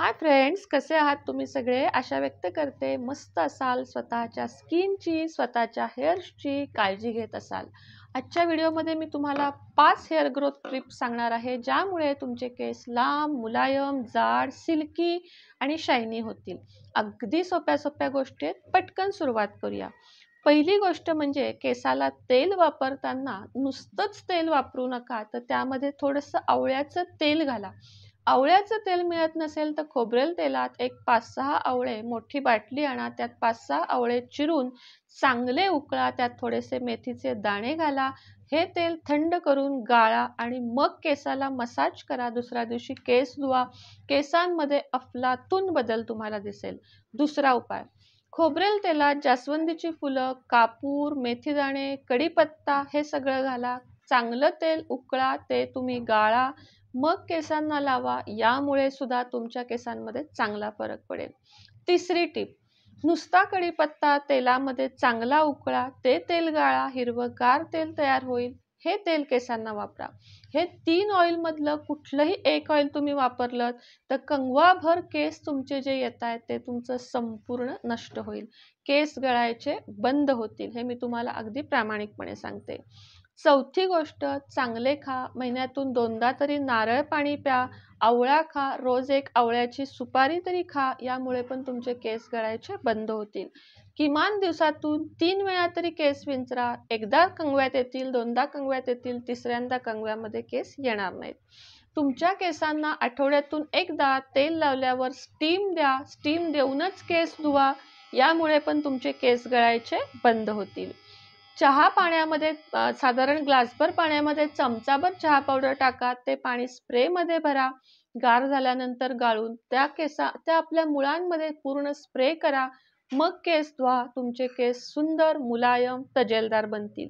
hi friends कसे आहात तुम्ही सगळे आशा व्यक्त करते मस्त असाल स्वतःच्या स्किनची स्वतःच्या हेअर्सची काळजी घेत असाल आजच्या व्हिडिओमध्ये मी तुम्हाला पाच हेअर ग्रोथ ट्रिप सांगणार आहे ज्यामुळे तुमचे केस लांब मुलायम जाड सिल्की आणि शायनी होतील अगदी सोप्या सोप्या गोष्टी पटकन सुरुवात करूया पहिली गोष्ट म्हणजे केसाला तेल वापरताना नुसतंच तेल वापरू नका तर त्यामध्ये थोडंसं आवळ्याचं तेल घाला आवळ्याचं तेल मिळत नसेल तर खोबरेल तेलात एक पाच सहा आवळे मोठी बाटली आणा त्यात पाच सहा आवळे चिरून चांगले उकळा त्यात थोडेसे मेथीचे दाणे घाला हे तेल थंड करून गाळा आणि मग केसाला मसाज करा दुसऱ्या दिवशी केस धुवा केसांमध्ये अफलातून बदल तुम्हाला दिसेल दुसरा उपाय खोबरेल तेलात जास्वंदीची फुलं कापूर मेथी दाणे कढीपत्ता हे सगळं घाला चांगलं तेल उकळा ते तुम्ही गाळा मग केसांना लावा यामुळे सुद्धा तुमच्या केसांमध्ये चांगला फरक पडेल तिसरी टीप नुसता कढीपत्ता तेलामध्ये चांगला उकळा ते तेल गाळा हिरवगार तेल तयार होईल हे तेल केसांना वापरा हे तीन ऑइलमधलं कुठलंही एक ऑइल तुम्ही वापरलं तर कंगवाभर केस तुमचे जे येत आहेत ते तुमचं संपूर्ण नष्ट होईल केस गळायचे बंद होतील हे मी तुम्हाला अगदी प्रामाणिकपणे सांगते चौथी गोष्ट चांगले खा महिन्यातून दोनदा तरी नारळ पाणी प्या आवळा खा रोज एक आवळ्याची सुपारी तरी खा यामुळे पण तुमचे केस गळायचे बंद होतील किमान दिवसातून तीन वेळा तरी केस विंचरा एकदा कंगव्यात येतील दोनदा कंगव्यात येतील तिसऱ्यांदा कंगव्यामध्ये केस येणार नाहीत तुमच्या केसांना आठवड्यातून एकदा तेल लावल्यावर स्टीम द्या स्टीम देऊनच केस धुवा यामुळे पण तुमचे केस गळायचे बंद होतील चहा पाण्यामध्ये साधारण ग्लासभर पाण्यामध्ये चमचाभर चहा पावडर टाका ते पाणी स्प्रेमध्ये भरा गार झाल्यानंतर गाळून त्या केसा त्या आपल्या मुळांमध्ये पूर्ण स्प्रे करा मग केस धुवा तुमचे केस सुंदर मुलायम तजेलदार बनतील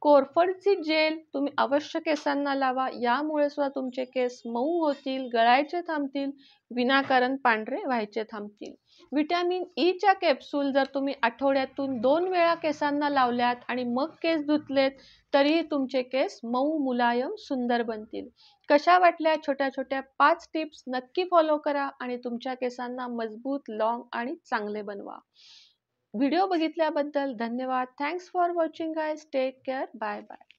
कोरफडची जेल तुम्ही अवश्य केसांना लावा यामुळे सुद्धा तुमचे केस मऊ होतील गळायचे थांबतील विनाकारण पांढरे व्हायचे थांबतील व्हिटॅमिन ईच्या e कॅप्सूल जर तुम्ही आठवड्यातून दोन वेळा केसांना लावल्यात आणि मग केस धुतलेत तरीही तुमचे केस मऊ मुलायम सुंदर बनतील कशा वाटल्या छोट्या छोट्या पाच टिप्स नक्की फॉलो करा आणि तुमच्या केसांना मजबूत लॉंग आणि चांगले बनवा व्हिडिओ बघितल्याबद्दल धन्यवाद thanks for watching I take care bye bye